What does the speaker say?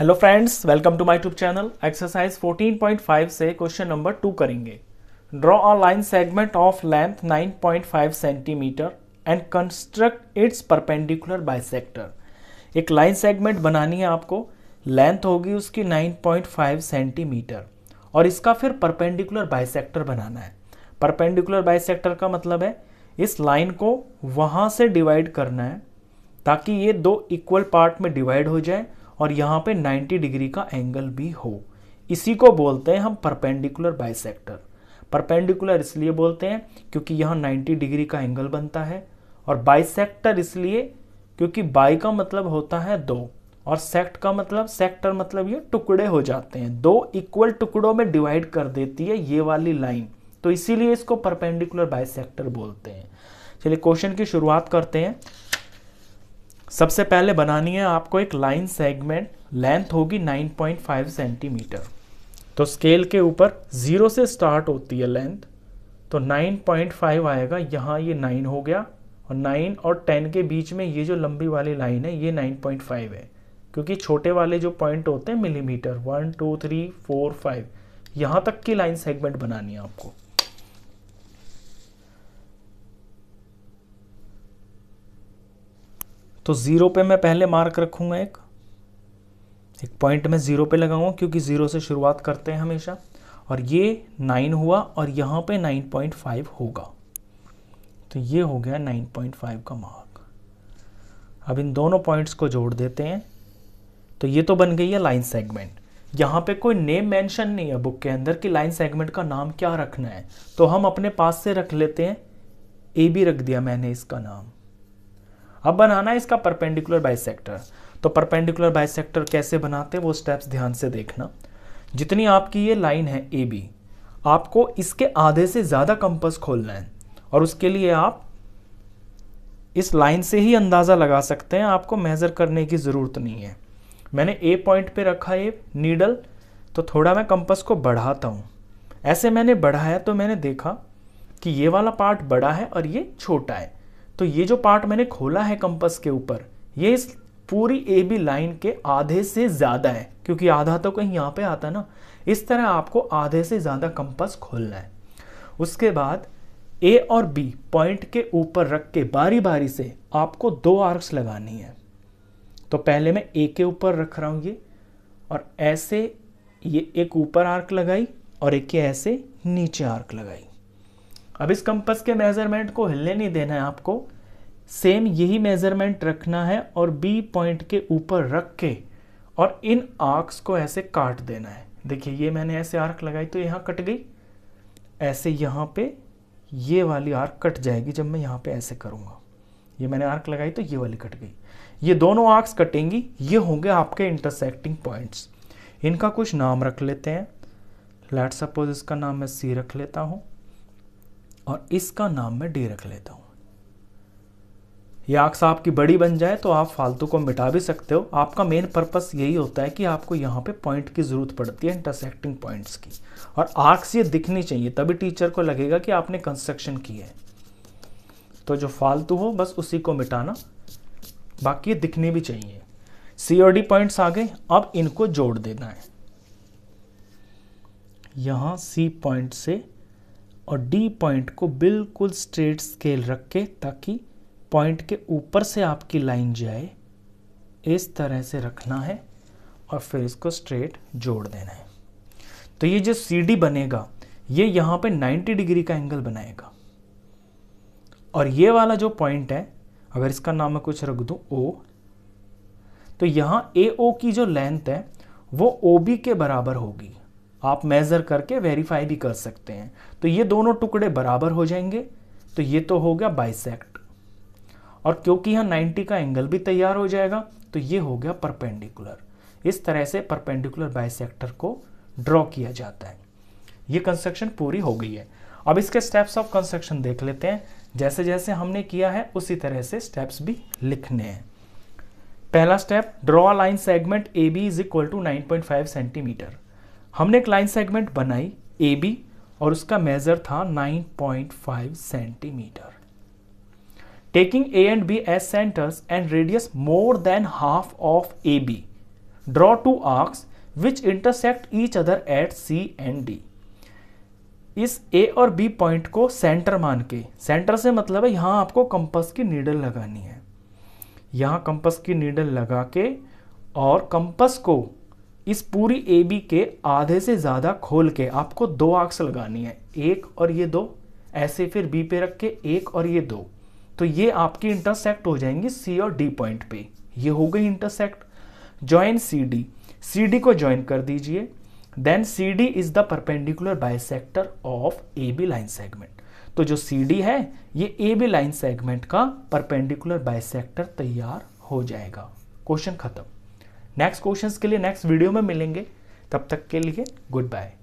hello friends welcome to my tube channel exercise 14.5 से question number two करेंगे draw a line segment of length 9.5 centimetre and construct its perpendicular bisector एक line segment बनानी है आपको length होगी उसकी 9.5 centimetre और इसका फिर परपेंडिकुलर बाइसेक्टर बनाना है परपेंडिकुलर बाइसेक्टर का मतलब है इस लाइन को वहाँ से डिवाइड करना है ताकि ये दो इक्वल पार्ट में डिवाइड हो जाए और यहाँ पे 90 डिग्री का एंगल भी हो इसी को बोलते हैं हम परपेंडिकुलर बाइसेक्टर परपेंडिकुलर इसलिए बोलते हैं क्योंकि यहाँ 90 डिग्री का एंगल बनता है और बाइसेक्टर इसलिए क्योंकि बाई का मतलब होता है दो और सेक्ट का मतलब सेक्टर मतलब ये टुकड़े हो जाते हैं दो इक्वल टुकड़ों में डिवाइड कर देती है ये वाली लाइन तो इसीलिए इसको परपेंडिकुलर बाइसेक्टर बोलते हैं चलिए क्वेश्चन की शुरुआत करते हैं सबसे पहले बनानी है आपको एक लाइन सेगमेंट लेंथ होगी 9.5 सेंटीमीटर तो स्केल के ऊपर ज़ीरो से स्टार्ट होती है लेंथ तो 9.5 आएगा यहाँ ये 9 हो गया और 9 और 10 के बीच में ये जो लंबी वाली लाइन है ये 9.5 है क्योंकि छोटे वाले जो पॉइंट होते हैं millimetre one two three four five यहाँ तक की लाइन सेगमेंट बनानी है आपको तो ज़ीरो पे मैं पहले मार्क रखूँगा एक एक पॉइंट में ज़ीरो पे लगाऊंगा क्योंकि ज़ीरो से शुरुआत करते हैं हमेशा और ये नाइन हुआ और यहाँ पे नाइन पॉइंट फाइव होगा तो ये हो गया नाइन पॉइंट फाइव का मार्क अब इन दोनों पॉइंट्स को जोड़ देते हैं तो ये तो बन गई है लाइन सेगमेंट यहाँ पे कोई नेम मेंशन नहीं है बुक के अंदर कि लाइन सेगमेंट का नाम क्या रखना है तो हम अपने पास से रख लेते हैं ए बी रख दिया मैंने इसका नाम अब बनाना है इसका परपेंडिकुलर बाइसेक्टर तो परपेंडिकुलर बाइसेक्टर कैसे बनाते हैं वो स्टेप्स ध्यान से देखना जितनी आपकी ये लाइन है ए बी आपको इसके आधे से ज़्यादा कंपस खोलना है और उसके लिए आप इस लाइन से ही अंदाज़ा लगा सकते हैं आपको मेज़र करने की ज़रूरत नहीं है मैंने ए पॉइंट पे रखा ये नीडल तो थोड़ा मैं कंपस को बढ़ाता हूँ ऐसे मैंने बढ़ाया तो मैंने देखा कि ये वाला पार्ट बड़ा है और ये छोटा है तो ये जो पार्ट मैंने खोला है कंपस के ऊपर ये इस पूरी ए बी लाइन के आधे से ज़्यादा है क्योंकि आधा तो कहीं यहाँ पे आता ना इस तरह आपको आधे से ज़्यादा कंपस खोलना है उसके बाद ए और बी पॉइंट के ऊपर रख के बारी बारी से आपको दो आर्क्स लगानी है तो पहले मैं ए के ऊपर रख रहा हूँ ये और ऐसे ये एक ऊपर आर्क लगाई और एक के ऐसे नीचे आर्क लगाई अब इस कंपस के मेज़रमेंट को हिलने नहीं देना है आपको सेम यही मेज़रमेंट रखना है और बी पॉइंट के ऊपर रख के और इन आर्क्स को ऐसे काट देना है देखिए ये मैंने ऐसे आर्क लगाई तो यहाँ कट गई ऐसे यहाँ पे ये वाली आर्क कट जाएगी जब मैं यहाँ पे ऐसे करूँगा ये मैंने आर्क लगाई तो ये वाली कट गई ये दोनों आर्क्स कटेंगी ये होंगे आपके इंटरसेक्टिंग पॉइंट्स इनका कुछ नाम रख लेते हैं लेट सपोज इसका नाम मैं सी रख लेता हूँ और इसका नाम मैं डी रख लेता हूँ यह आक्स आपकी बड़ी बन जाए तो आप फालतू को मिटा भी सकते हो आपका मेन पर्पस यही होता है कि आपको यहाँ पे पॉइंट की ज़रूरत पड़ती है इंटरसेक्टिंग पॉइंट्स की और आर्क्स ये दिखनी चाहिए तभी टीचर को लगेगा कि आपने कंस्ट्रक्शन की है तो जो फालतू हो बस उसी को मिटाना बाकी ये दिखनी भी चाहिए सी और डी पॉइंट्स आ गए अब इनको जोड़ देना है यहां सी पॉइंट से और डी पॉइंट को बिल्कुल स्ट्रेट स्केल रख के ताकि पॉइंट के ऊपर से आपकी लाइन जाए इस तरह से रखना है और फिर इसको स्ट्रेट जोड़ देना है तो ये जो सी डी बनेगा ये यहाँ पे 90 डिग्री का एंगल बनाएगा और ये वाला जो पॉइंट है अगर इसका नाम मैं कुछ रख दूँ ओ तो यहाँ ए ओ की जो लेंथ है वो ओ बी के बराबर होगी आप मेज़र करके वेरीफाई भी कर सकते हैं तो ये दोनों टुकड़े बराबर हो जाएंगे तो ये तो हो गया बाइसेक्ट और क्योंकि यहाँ 90 का एंगल भी तैयार हो जाएगा तो ये हो गया परपेंडिकुलर इस तरह से परपेंडिकुलर बाइसेक्टर को ड्रॉ किया जाता है ये कंस्ट्रक्शन पूरी हो गई है अब इसके स्टेप्स ऑफ कंस्ट्रक्शन देख लेते हैं जैसे जैसे हमने किया है उसी तरह से स्टेप्स भी लिखने हैं पहला step draw line segment A B is equal to nine point five centimetre हमने एक लाइन सेगमेंट बनाई ए बी और उसका मेजर था 9.5 centimetre taking A and B as centres and radius more than half of A B draw two arcs which intersect each other at C and D इस A और B point को centre मान के centre से मतलब है यहां आपको कंपस की नीडल लगानी है यहां कंपस की नीडल लगा के और कंपस को इस पूरी ए बी के आधे से ज़्यादा खोल के आपको दो आक्स लगानी है एक और ये दो ऐसे फिर बी पे रख के एक और ये दो तो ये आपकी इंटरसेक्ट हो जाएंगी सी और डी पॉइंट पे ये हो गई intersect join C D C D को ज्वाइन कर दीजिए then C D is the perpendicular bisector of A B line segment तो जो सी डी है ये ए बी लाइन सेगमेंट का परपेंडिकुलर बायसेक्टर तैयार हो जाएगा क्वेश्चन खत्म नेक्स्ट क्वेश्चंस के लिए नेक्स्ट वीडियो में मिलेंगे तब तक के लिए गुड बाय